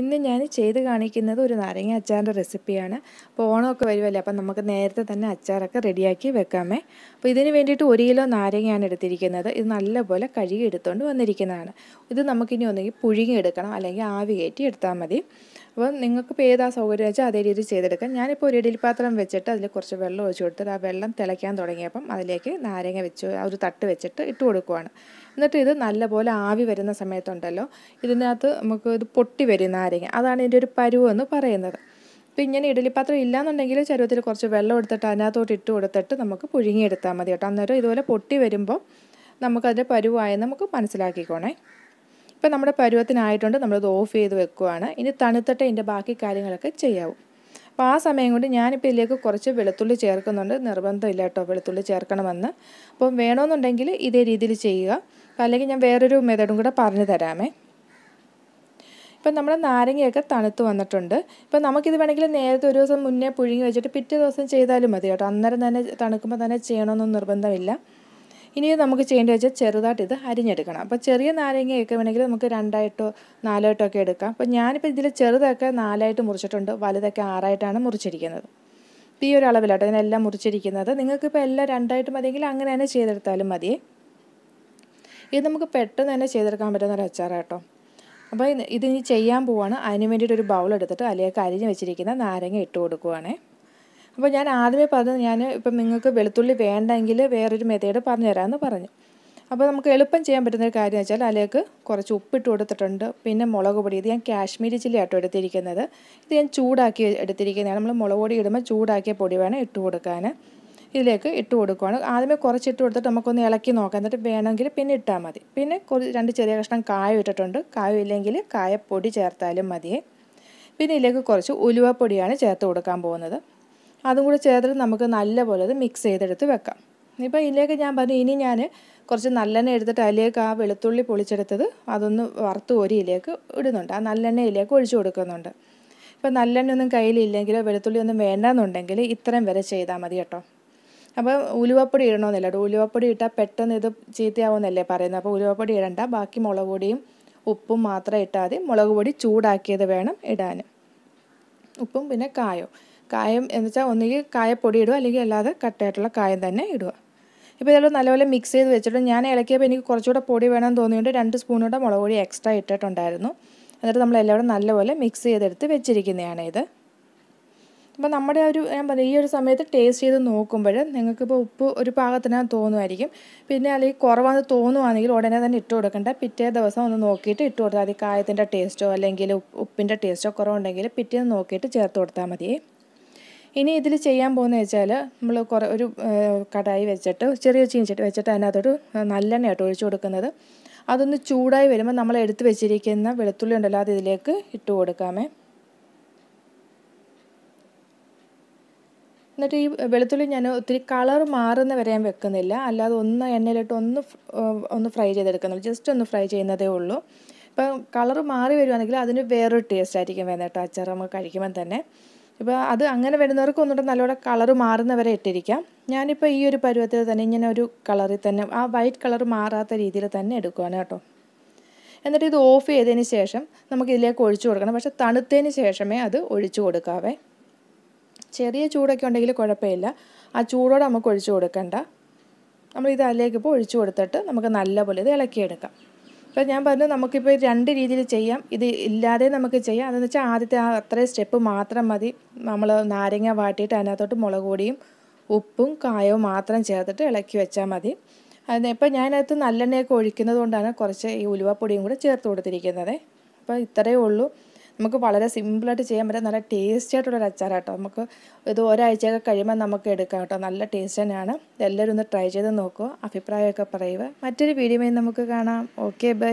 ഇന്ന് ഞാൻ ചെയ്ത് കാണിക്കുന്നത് ഒരു നാരങ്ങ അച്ചാറിൻ്റെ റെസിപ്പിയാണ് അപ്പോൾ ഓണമൊക്കെ വരുമല്ലേ അപ്പം നമുക്ക് നേരത്തെ തന്നെ അച്ചാറൊക്കെ റെഡിയാക്കി വെക്കാമേ അപ്പോൾ ഇതിന് വേണ്ടിയിട്ട് ഒരു കിലോ നാരങ്ങയാണ് എടുത്തിരിക്കുന്നത് ഇത് നല്ലപോലെ കഴുകി എടുത്തുകൊണ്ട് വന്നിരിക്കുന്നതാണ് ഇത് നമുക്കിനി ഒന്നെങ്കിൽ പുഴുങ്ങി എടുക്കണം അല്ലെങ്കിൽ ആവി കയറ്റി എടുത്താൽ മതി അപ്പോൾ നിങ്ങൾക്ക് ഇപ്പോൾ ഏതാ സൗകര്യം വെച്ചാൽ അതേ രീതിയിൽ ചെയ്തെടുക്കാം ഞാനിപ്പോൾ ഒരു ഇഡലിപ്പാത്രം വെച്ചിട്ട് അതിൽ കുറച്ച് വെള്ളം ഒഴിച്ച് കൊടുത്തിട്ട് ആ വെള്ളം തിളയ്ക്കാൻ തുടങ്ങിയപ്പം അതിലേക്ക് നാരങ്ങ വെച്ച് ഒരു തട്ട് വെച്ചിട്ട് ഇട്ട് കൊടുക്കുവാണ് എന്നിട്ട് ഇത് നല്ലപോലെ ആവി വരുന്ന സമയത്തുണ്ടല്ലോ ഇതിനകത്ത് നമുക്ക് ഇത് പൊട്ടി വരുന്ന നാരങ്ങ അതാണ് എൻ്റെ ഒരു എന്ന് പറയുന്നത് അപ്പോൾ ഇങ്ങനെ ഇഡലിപ്പാത്രം ഇല്ലാന്നുണ്ടെങ്കിൽ ചരുവത്തിൽ കുറച്ച് വെള്ളം എടുത്തിട്ട് അതിനകത്തോട്ട് ഇട്ട് കൊടുത്തിട്ട് നമുക്ക് പുഴുങ്ങിയെടുത്താൽ മതി കേട്ടോ അന്നേരം ഇതുപോലെ പൊട്ടി വരുമ്പോൾ നമുക്കതിൻ്റെ പരുവായി നമുക്ക് മനസ്സിലാക്കിക്കോണേ ഇപ്പം നമ്മുടെ പരുവത്തിനായിട്ടുണ്ട് നമ്മളത് ഓഫ് ചെയ്ത് വെക്കുവാണ് ഇനി തണുത്തിട്ട് ഇതിൻ്റെ ബാക്കി കാര്യങ്ങളൊക്കെ ചെയ്യാവും അപ്പോൾ ആ സമയം കൊണ്ട് ഞാനിപ്പോൾ ഇതിലേക്ക് കുറച്ച് വെളുത്തുള്ളി ചേർക്കുന്നുണ്ട് നിർബന്ധമില്ല കേട്ടോ വെളുത്തുള്ളി ചേർക്കണമെന്ന് അപ്പം വേണമെന്നുണ്ടെങ്കിൽ ഇതേ രീതിയിൽ ചെയ്യുക അല്ലെങ്കിൽ ഞാൻ വേറൊരു മെതഡും കൂടെ പറഞ്ഞു തരാമേ ഇപ്പം നമ്മുടെ നാരങ്ങയൊക്കെ തണുത്ത് വന്നിട്ടുണ്ട് ഇപ്പം നമുക്കിത് വേണമെങ്കിൽ നേരത്തെ ഒരു ദിവസം മുന്നേ പുഴുങ്ങി വെച്ചിട്ട് പിറ്റേ ദിവസം ചെയ്താലും മതി കേട്ടോ അന്നേരം തന്നെ തണുക്കുമ്പോൾ തന്നെ ചെയ്യണമെന്നൊന്നും നിർബന്ധമില്ല ഇനി നമുക്ക് ചെയ്യേണ്ടി വെച്ചാൽ ചെറുതായിട്ട് ഇത് അരിഞ്ഞെടുക്കണം അപ്പോൾ ചെറിയ നാരങ്ങയൊക്കെ വേണമെങ്കിൽ നമുക്ക് രണ്ടായിട്ടോ നാലായിട്ടോ ഒക്കെ എടുക്കാം അപ്പോൾ ഞാനിപ്പോൾ ഇതിൽ ചെറുതൊക്കെ നാലായിട്ട് മുറിച്ചിട്ടുണ്ട് വലുതൊക്കെ ആറായിട്ടാണ് മുറിച്ചിരിക്കുന്നത് ഈ ഒരു അളവിലാട്ടോ ഇതിനെല്ലാം മുറിച്ചിരിക്കുന്നത് നിങ്ങൾക്കിപ്പോൾ എല്ലാം രണ്ടായിട്ട് മതിയെങ്കിൽ അങ്ങനെ തന്നെ ചെയ്തെടുത്താലും മതി ഇത് നമുക്ക് പെട്ടെന്ന് തന്നെ ചെയ്തെടുക്കാൻ പറ്റുന്ന ഒരു അച്ചാറാട്ടോ അപ്പോൾ ഇതിനി ചെയ്യാൻ പോവാണ് അതിന് വേണ്ടിയിട്ട് ഒരു ബൗൾ എടുത്തിട്ട് അതിലേക്ക് അരിഞ്ഞ് വെച്ചിരിക്കുന്ന നാരങ്ങ ഇട്ട് കൊടുക്കുവാണേ അപ്പോൾ ഞാൻ ആദ്യമേ പറഞ്ഞത് ഞാൻ ഇപ്പം നിങ്ങൾക്ക് വെളുത്തുള്ളി വേണ്ടെങ്കിൽ വേറൊരു മെത്തേഡ് പറഞ്ഞു തരാമെന്ന് പറഞ്ഞു അപ്പോൾ നമുക്ക് എളുപ്പം ചെയ്യാൻ പറ്റുന്ന ഒരു കാര്യം വെച്ചാൽ അതിലേക്ക് കുറച്ച് ഉപ്പിട്ട് കൊടുത്തിട്ടുണ്ട് പിന്നെ മുളക് പൊടി ഇത് ഞാൻ കാശ്മീരി ചില്ലി ആട്ടോ എടുത്തിരിക്കുന്നത് ഇത് ഞാൻ ചൂടാക്കി എടുത്തിരിക്കുന്നതാണ് നമ്മൾ മുളക് പൊടി ഇടുമ്പോൾ ചൂടാക്കിയ പൊടി വേണം ഇട്ട് കൊടുക്കാൻ ഇതിലേക്ക് ഇട്ട് കൊടുക്കുകയാണ് ആദ്യമേ കുറച്ച് ഇട്ട് കൊടുത്തിട്ട് നമുക്കൊന്ന് ഇളക്കി നോക്കാം എന്നിട്ട് വേണമെങ്കിൽ പിന്നെ ഇട്ടാൽ മതി പിന്നെ കുറച്ച് രണ്ട് ചെറിയ കഷ്ണം കായം ഇട്ടിട്ടുണ്ട് കായം ഇല്ലെങ്കിൽ കായപ്പൊടി ചേർത്താലും മതി പിന്നെ ഇതിലേക്ക് കുറച്ച് ഉലുവപ്പൊടിയാണ് ചേർത്ത് കൊടുക്കാൻ പോകുന്നത് അതും കൂടെ ചേർത്തിട്ട് നമുക്ക് നല്ലപോലെ അത് മിക്സ് ചെയ്തെടുത്ത് വെക്കാം ഇപ്പോൾ ഇതിലേക്ക് ഞാൻ പറഞ്ഞു ഇനി ഞാൻ കുറച്ച് നല്ലെണ്ണ എടുത്തിട്ട് അതിലേക്ക് ആ വെളുത്തുള്ളി പൊളിച്ചെടുത്തത് അതൊന്ന് വറുത്ത് ഒരു ഇടുന്നുണ്ട് ആ നല്ലെണ്ണ ഇതിലേക്ക് ഒഴിച്ചു കൊടുക്കുന്നുണ്ട് ഇപ്പം നല്ലെണ്ണ ഒന്നും കയ്യിലില്ലെങ്കിലോ വെളുത്തുള്ളി ഒന്നും വേണ്ടെന്നുണ്ടെങ്കിൽ ഇത്രയും വരെ ചെയ്താൽ മതി കേട്ടോ അപ്പോൾ ഉലുവപ്പൊടി ഇടണമെന്നില്ല ഉലുവപ്പൊടി ഇട്ടാൽ പെട്ടെന്ന് ഇത് ചീത്തയാവുമെന്നല്ലേ പറയുന്നത് അപ്പോൾ ഉലുവപ്പൊടി ഇടണ്ട ബാക്കി മുളക് പൊടിയും ഉപ്പും മാത്രം ഇട്ടാൽ മതി മുളക് പൊടി ചൂടാക്കിയത് വേണം ഇടാൻ ഉപ്പും പിന്നെ കായോ കായം എന്ന് വെച്ചാൽ ഒന്നുകിൽ കായപ്പൊടി ഇടുക അല്ലെങ്കിൽ അല്ലാതെ കട്ടയായിട്ടുള്ള കായം തന്നെ ഇടുക ഇപ്പോൾ ഇതെല്ലാം നല്ലപോലെ മിക്സ് ചെയ്ത് വെച്ചിട്ട് ഞാൻ ഇളക്കിയപ്പോൾ എനിക്ക് കുറച്ചുകൂടെ പൊടി വേണമെന്ന് തോന്നിയിട്ട് രണ്ട് സ്പൂണോടെ മുളക് പൊടി എക്സ്ട്രാ ഇട്ടിട്ടുണ്ടായിരുന്നു എന്നിട്ട് നമ്മൾ എല്ലാവരും നല്ലപോലെ മിക്സ് ചെയ്തെടുത്ത് വെച്ചിരിക്കുന്നതാണ് ഇത് അപ്പോൾ നമ്മുടെ ആ ഒരു ഞാൻ പറഞ്ഞു ഈ ഒരു സമയത്ത് ടേസ്റ്റ് ചെയ്ത് നോക്കുമ്പോൾ നിങ്ങൾക്കിപ്പോൾ ഉപ്പ് ഒരു പാകത്തിന് തോന്നുമായിരിക്കും പിന്നെ അല്ലെങ്കിൽ കുറവാന്ന് തോന്നുവാണെങ്കിൽ ഉടനെ തന്നെ ഇട്ട് കൊടുക്കണ്ട പിറ്റേ ദിവസം ഒന്ന് നോക്കിയിട്ട് ഇട്ട് കൊടുത്താൽ മതി കായത്തിൻ്റെ ടേസ്റ്റോ അല്ലെങ്കിൽ ഉപ്പിൻ്റെ ടേസ്റ്റോ കുറവുണ്ടെങ്കിൽ പിറ്റേന്ന് നോക്കിയിട്ട് ചേർത്ത് കൊടുത്താൽ മതി ഇനി ഇതിൽ ചെയ്യാൻ പോകുന്നത് വെച്ചാൽ നമ്മൾ കുറേ ഒരു കടായി വെച്ചിട്ട് ചെറിയ ചീഞ്ചിട്ട് വെച്ചിട്ട് അതിനകത്തൊരു നല്ലെണ്ണയായിട്ട് ഒഴിച്ചു കൊടുക്കുന്നത് അതൊന്ന് ചൂടായി വരുമ്പോൾ നമ്മൾ എടുത്ത് വെച്ചിരിക്കുന്ന വെളുത്തുള്ളി ഉണ്ടല്ലോ അത് ഇതിലേക്ക് ഇട്ട് കൊടുക്കാമേ എന്നിട്ട് ഈ വെളുത്തുള്ളി ഞാൻ ഒത്തിരി കളർ മാറുന്ന വരെ ഞാൻ വെക്കുന്നില്ല അല്ലാതെ ഒന്ന് എണ്ണയിലിട്ട് ഒന്ന് ഒന്ന് ഫ്രൈ ചെയ്തെടുക്കുന്നുള്ളൂ ജസ്റ്റ് ഒന്ന് ഫ്രൈ ചെയ്യുന്നതേ ഉള്ളൂ ഇപ്പം കളർ മാറി വരുവാണെങ്കിൽ അതിന് വേറൊരു ടേസ്റ്റ് ആയിരിക്കും വേണം കേട്ടോ അച്ചാർ നമുക്ക് കഴിക്കുമ്പോൾ തന്നെ ഇപ്പോൾ അത് അങ്ങനെ വരുന്നവർക്ക് ഒന്നുകൂടെ നല്ലോണം കളർ മാറുന്നവരെ ഇട്ടിരിക്കാം ഞാനിപ്പോൾ ഈ ഒരു പരുവത്തിൽ തന്നെ ഇങ്ങനെ ഒരു കളറിൽ തന്നെ ആ വൈറ്റ് കളർ മാറാത്ത രീതിയിൽ തന്നെ എടുക്കുവാണ് കേട്ടോ എന്നിട്ട് ഇത് ഓഫ് ചെയ്തതിന് ശേഷം നമുക്ക് ഒഴിച്ചു കൊടുക്കണം പക്ഷേ തണുത്തതിന് ശേഷമേ അത് ഒഴിച്ചു കൊടുക്കാവേ ചെറിയ ചൂടൊക്കെ ഉണ്ടെങ്കിൽ കുഴപ്പമില്ല ആ ചൂടോടെ നമുക്ക് ഒഴിച്ചു കൊടുക്കണ്ട ഇത് അതിലേക്ക് ഇപ്പോൾ ഒഴിച്ചു കൊടുത്തിട്ട് നമുക്ക് നല്ലപോലെ ഇത് ഇളക്കിയെടുക്കാം ഇപ്പോൾ ഞാൻ പറഞ്ഞു നമുക്കിപ്പോൾ രണ്ട് രീതിയിൽ ചെയ്യാം ഇത് ഇല്ലാതെ നമുക്ക് ചെയ്യാം അതെന്ന് വെച്ചാൽ ആദ്യത്തെ ആ അത്രയും സ്റ്റെപ്പ് മാത്രം മതി നമ്മൾ നാരങ്ങ വാട്ടിയിട്ട് അതിനകത്തോട്ട് മുളക് പൊടിയും ഉപ്പും കായവും മാത്രം ചേർത്തിട്ട് ഇളക്കി വെച്ചാൽ മതി അതിന് ഇപ്പം ഞാനകത്ത് നല്ലെണ്ണയൊക്കെ ഒഴിക്കുന്നത് കൊണ്ടാണ് കുറച്ച് ഈ ഉലുവപ്പൊടിയും കൂടെ ചേർത്ത് കൊടുത്തിരിക്കുന്നത് അപ്പോൾ ഇത്രയേ ഉള്ളൂ നമുക്ക് വളരെ സിമ്പിളായിട്ട് ചെയ്യാൻ പറ്റും നല്ല ടേസ്റ്റി ആയിട്ടുള്ളൊരു അച്ചാർ കേട്ടോ നമുക്ക് ഇത് ഒരാഴ്ചയൊക്കെ കഴിയുമ്പോൾ നമുക്ക് എടുക്കാം കേട്ടോ നല്ല ടേസ്റ്റ് തന്നെയാണ് എല്ലാവരും ഒന്ന് ട്രൈ ചെയ്ത് നോക്കുക അഭിപ്രായമൊക്കെ പറയുക മറ്റൊരു വീഡിയോയിൽ നമുക്ക് കാണാം ഓക്കെ ബൈ